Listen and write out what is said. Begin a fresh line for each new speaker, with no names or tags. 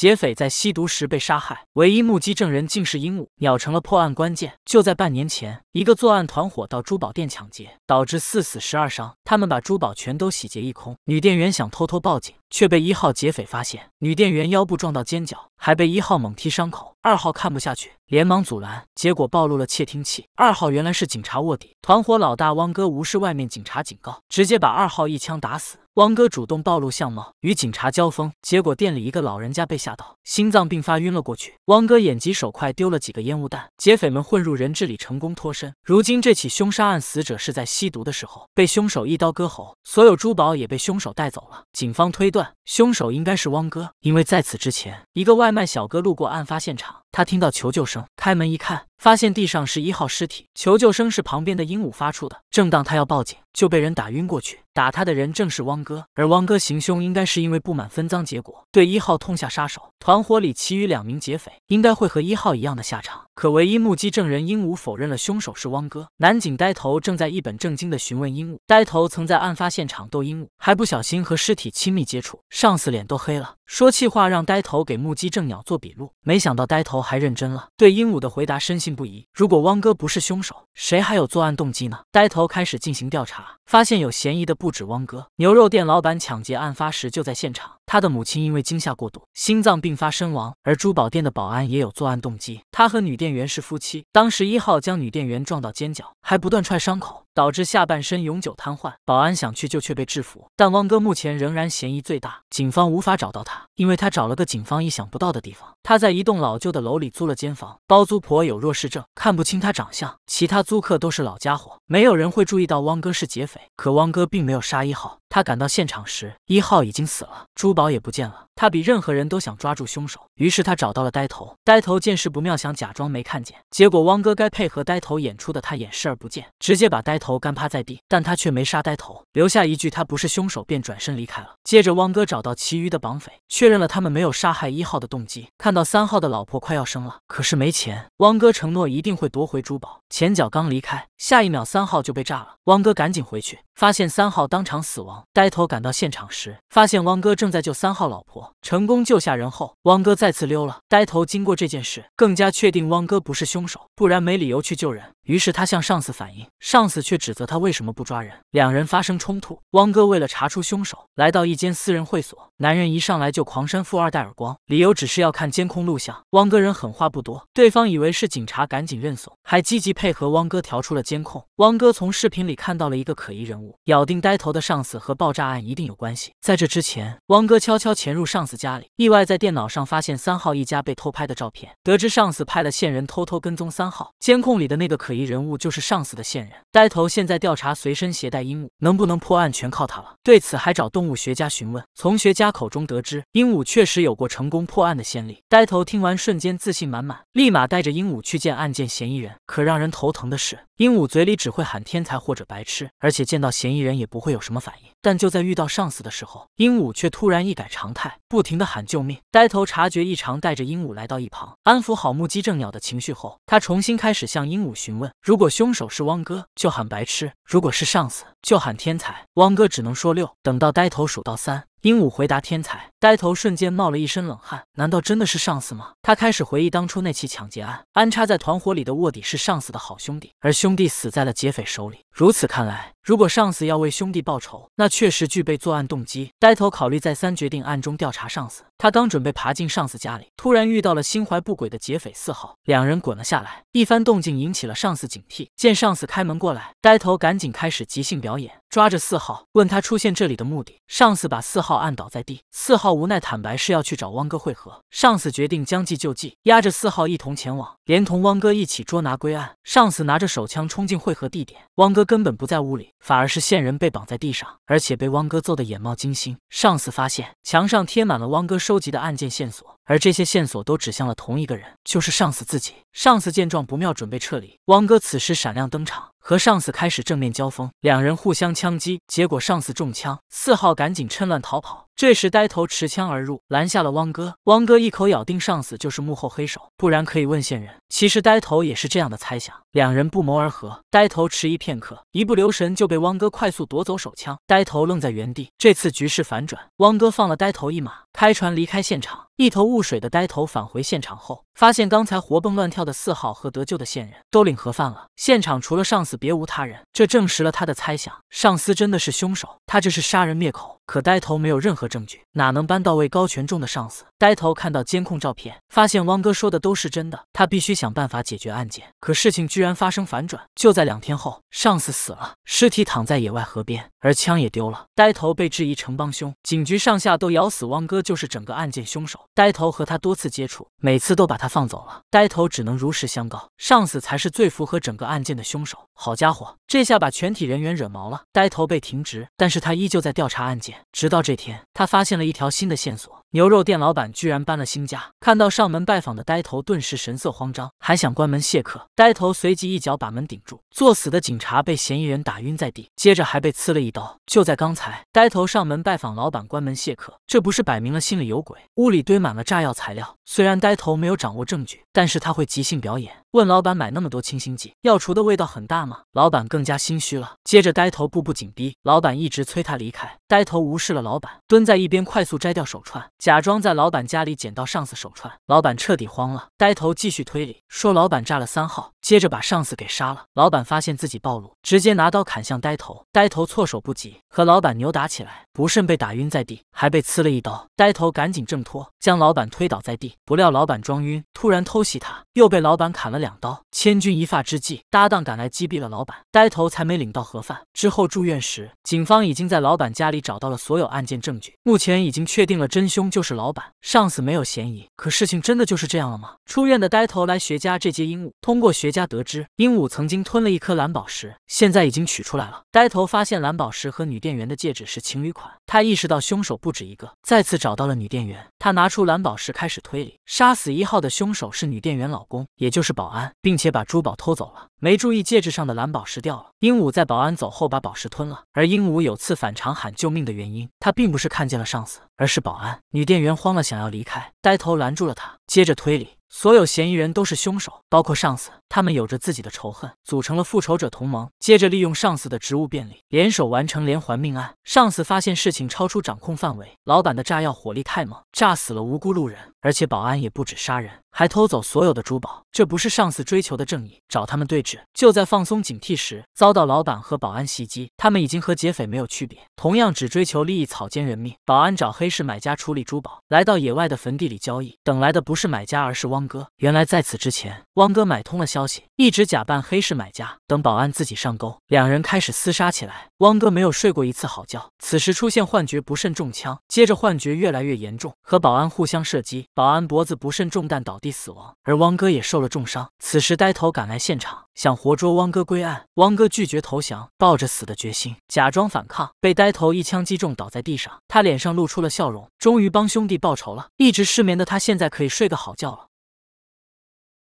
劫匪在吸毒时被杀害，唯一目击证人竟是鹦鹉，鸟成了破案关键。就在半年前，一个作案团伙到珠宝店抢劫，导致四死十二伤，他们把珠宝全都洗劫一空。女店员想偷偷报警，却被一号劫匪发现，女店员腰部撞到尖角，还被一号猛踢伤口。二号看不下去，连忙阻拦，结果暴露了窃听器。二号原来是警察卧底，团伙老大汪哥无视外面警察警告，直接把二号一枪打死。汪哥主动暴露相貌，与警察交锋，结果店里一个老人家被吓到，心脏病发晕了过去。汪哥眼疾手快，丢了几个烟雾弹，劫匪们混入人质里，成功脱身。如今这起凶杀案，死者是在吸毒的时候被凶手一刀割喉，所有珠宝也被凶手带走了。警方推断，凶手应该是汪哥，因为在此之前，一个外卖小哥路过案发现场，他听到求救声，开门一看。发现地上是一号尸体，求救声是旁边的鹦鹉发出的。正当他要报警，就被人打晕过去。打他的人正是汪哥，而汪哥行凶应该是因为不满分赃结果，对一号痛下杀手。团伙里其余两名劫匪应该会和一号一样的下场。可唯一目击证人鹦鹉否认了凶手是汪哥。男警呆头正在一本正经的询问鹦鹉，呆头曾在案发现场逗鹦鹉，还不小心和尸体亲密接触，上司脸都黑了，说气话让呆头给目击证鸟做笔录。没想到呆头还认真了，对鹦鹉的回答深信。不疑。如果汪哥不是凶手，谁还有作案动机呢？呆头开始进行调查。发现有嫌疑的不止汪哥，牛肉店老板抢劫案发时就在现场，他的母亲因为惊吓过度，心脏病发身亡。而珠宝店的保安也有作案动机，他和女店员是夫妻，当时一号将女店员撞到肩角，还不断踹伤口，导致下半身永久瘫痪。保安想去救却被制服，但汪哥目前仍然嫌疑最大，警方无法找到他，因为他找了个警方意想不到的地方，他在一栋老旧的楼里租了间房，包租婆有弱视症，看不清他长相，其他租客都是老家伙，没有人会注意到汪哥是劫匪。可汪哥并没有杀一号，他赶到现场时，一号已经死了，珠宝也不见了。他比任何人都想抓住凶手，于是他找到了呆头。呆头见势不妙，想假装没看见。结果汪哥该配合呆头演出的，他眼视而不见，直接把呆头干趴在地。但他却没杀呆头，留下一句他不是凶手，便转身离开了。接着汪哥找到其余的绑匪，确认了他们没有杀害一号的动机。看到三号的老婆快要生了，可是没钱，汪哥承诺一定会夺回珠宝。前脚刚离开，下一秒三号就被炸了。汪哥赶紧回去，发现三号当场死亡。呆头赶到现场时，发现汪哥正在救三号老婆。成功救下人后，汪哥再次溜了。呆头经过这件事，更加确定汪哥不是凶手，不然没理由去救人。于是他向上司反映，上司却指责他为什么不抓人，两人发生冲突。汪哥为了查出凶手，来到一间私人会所，男人一上来就狂扇富二代耳光，理由只是要看监控录像。汪哥人狠话不多，对方以为是警察，赶紧认怂，还积极配合汪哥调出了监控。汪哥从视频里看到了一个可疑人物，咬定呆头的上司和爆炸案一定有关系。在这之前，汪哥悄悄潜入上司家里，意外在电脑上发现三号一家被偷拍的照片，得知上司派了线人偷偷跟踪三号，监控里的那个可疑。人物就是上司的线人，呆头现在调查随身携带鹦鹉，能不能破案全靠他了。对此还找动物学家询问，从学家口中得知，鹦鹉确实有过成功破案的先例。呆头听完瞬间自信满满，立马带着鹦鹉去见案件嫌疑人。可让人头疼的是，鹦鹉嘴里只会喊天才或者白痴，而且见到嫌疑人也不会有什么反应。但就在遇到上司的时候，鹦鹉却突然一改常态，不停的喊救命。呆头察觉异常，带着鹦鹉来到一旁，安抚好目击证鸟的情绪后，他重新开始向鹦鹉询问。如果凶手是汪哥，就喊白痴；如果是上司，就喊天才。汪哥只能说六。等到呆头数到三，鹦鹉回答天才，呆头瞬间冒了一身冷汗。难道真的是上司吗？他开始回忆当初那起抢劫案，安插在团伙里的卧底是上司的好兄弟，而兄弟死在了劫匪手里。如此看来。如果上司要为兄弟报仇，那确实具备作案动机。呆头考虑再三，决定暗中调查上司。他刚准备爬进上司家里，突然遇到了心怀不轨的劫匪四号，两人滚了下来。一番动静引起了上司警惕，见上司开门过来，呆头赶紧开始即兴表演，抓着四号问他出现这里的目的。上司把四号按倒在地，四号无奈坦白是要去找汪哥汇合。上司决定将计就计，押着四号一同前往，连同汪哥一起捉拿归案。上司拿着手枪冲进汇合地点，汪哥根本不在屋里。反而是线人被绑在地上，而且被汪哥揍得眼冒金星。上司发现墙上贴满了汪哥收集的案件线索。而这些线索都指向了同一个人，就是上司自己。上司见状不妙，准备撤离。汪哥此时闪亮登场，和上司开始正面交锋，两人互相枪击，结果上司中枪。四号赶紧趁乱逃跑。这时，呆头持枪而入，拦下了汪哥。汪哥一口咬定上司就是幕后黑手，不然可以问线人。其实，呆头也是这样的猜想，两人不谋而合。呆头迟疑片刻，一不留神就被汪哥快速夺走手枪。呆头愣在原地。这次局势反转，汪哥放了呆头一马，开船离开现场。一头雾水的呆头返回现场后，发现刚才活蹦乱跳的四号和得救的线人都领盒饭了。现场除了上司别无他人，这证实了他的猜想。上司真的是凶手，他这是杀人灭口。可呆头没有任何证据，哪能扳到位高权重的上司？呆头看到监控照片，发现汪哥说的都是真的，他必须想办法解决案件。可事情居然发生反转，就在两天后，上司死了，尸体躺在野外河边，而枪也丢了。呆头被质疑成帮凶，警局上下都咬死汪哥就是整个案件凶手。呆头和他多次接触，每次都把他放走了，呆头只能如实相告，上司才是最符合整个案件的凶手。好家伙，这下把全体人员惹毛了。呆头被停职，但是他依旧在调查案件。直到这天，他发现了一条新的线索。牛肉店老板居然搬了新家，看到上门拜访的呆头，顿时神色慌张，还想关门谢客。呆头随即一脚把门顶住，作死的警察被嫌疑人打晕在地，接着还被刺了一刀。就在刚才，呆头上门拜访老板，关门谢客，这不是摆明了心里有鬼？屋里堆满了炸药材料，虽然呆头没有掌握证据，但是他会即兴表演。问老板买那么多清新剂，药除的味道很大吗？老板更加心虚了。接着呆头步步紧逼，老板一直催他离开，呆头无视了老板，蹲在一边快速摘掉手串。假装在老板家里捡到上司手串，老板彻底慌了。呆头继续推理，说老板炸了三号，接着把上司给杀了。老板发现自己暴露，直接拿刀砍向呆头，呆头措手不及，和老板扭打起来，不慎被打晕在地，还被刺了一刀。呆头赶紧挣脱，将老板推倒在地。不料老板装晕，突然偷袭他，又被老板砍了两刀。千钧一发之际，搭档赶来击毙了老板，呆头才没领到盒饭。之后住院时，警方已经在老板家里找到了所有案件证据，目前已经确定了真凶。就是老板，上司没有嫌疑。可事情真的就是这样了吗？出院的呆头来学家这接鹦鹉，通过学家得知，鹦鹉曾经吞了一颗蓝宝石，现在已经取出来了。呆头发现蓝宝石和女店员的戒指是情侣款，他意识到凶手不止一个，再次找到了女店员。他拿出蓝宝石开始推理，杀死一号的凶手是女店员老公，也就是保安，并且把珠宝偷走了。没注意戒指上的蓝宝石掉了，鹦鹉在保安走后把宝石吞了。而鹦鹉有次反常喊救命的原因，它并不是看见了上司，而是保安。女店员慌了，想要离开，呆头拦住了他。接着推理，所有嫌疑人都是凶手，包括上司，他们有着自己的仇恨，组成了复仇者同盟。接着利用上司的职务便利，联手完成连环命案。上司发现事情超出掌控范围，老板的炸药火力太猛，炸死了无辜路人，而且保安也不止杀人。还偷走所有的珠宝，这不是上司追求的正义。找他们对峙，就在放松警惕时，遭到老板和保安袭击。他们已经和劫匪没有区别，同样只追求利益，草菅人命。保安找黑市买家处理珠宝，来到野外的坟地里交易，等来的不是买家，而是汪哥。原来在此之前，汪哥买通了消息，一直假扮黑市买家，等保安自己上钩。两人开始厮杀起来，汪哥没有睡过一次好觉。此时出现幻觉，不慎中枪，接着幻觉越来越严重，和保安互相射击，保安脖子不慎中弹倒地。死亡，而汪哥也受了重伤。此时，呆头赶来现场，想活捉汪哥归案。汪哥拒绝投降，抱着死的决心，假装反抗，被呆头一枪击中，倒在地上。他脸上露出了笑容，终于帮兄弟报仇了。一直失眠的他，现在可以睡个好觉了。